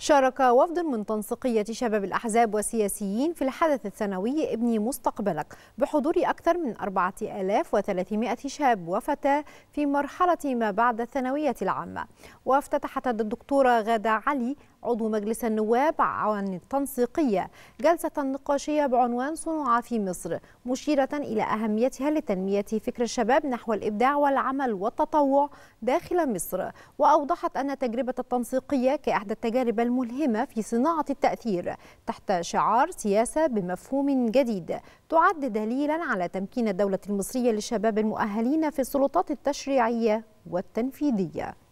شارك وفد من تنسيقية شباب الأحزاب والسياسيين في الحدث الثانوي ابني مستقبلك بحضور أكثر من 4300 شاب وفتاة في مرحلة ما بعد الثانوية العامة وافتتحت الدكتورة غادة علي عضو مجلس النواب عن التنسيقية جلسة نقاشية بعنوان صنع في مصر مشيرة إلى أهميتها لتنمية فكر الشباب نحو الإبداع والعمل والتطوع داخل مصر وأوضحت أن تجربة التنسيقية كأحدى التجارب الملهمة في صناعة التأثير تحت شعار سياسة بمفهوم جديد تعد دليلا على تمكين الدولة المصرية للشباب المؤهلين في السلطات التشريعية والتنفيذية